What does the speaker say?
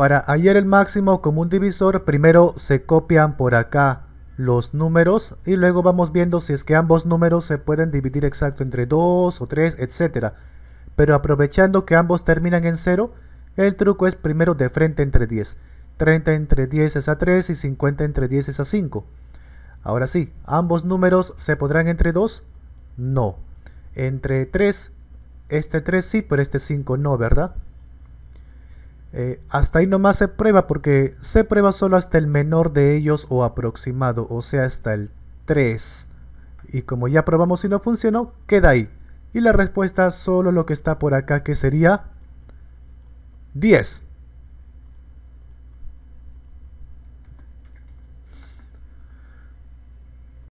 Para hallar el máximo común divisor, primero se copian por acá los números y luego vamos viendo si es que ambos números se pueden dividir exacto entre 2 o 3, etc. Pero aprovechando que ambos terminan en 0, el truco es primero de frente entre 10. 30 entre 10 es a 3 y 50 entre 10 es a 5. Ahora sí, ¿ambos números se podrán entre 2? No. Entre 3, este 3 sí, pero este 5 no, ¿verdad? Eh, hasta ahí nomás se prueba porque se prueba solo hasta el menor de ellos o aproximado, o sea hasta el 3. Y como ya probamos y no funcionó, queda ahí. Y la respuesta solo lo que está por acá que sería 10.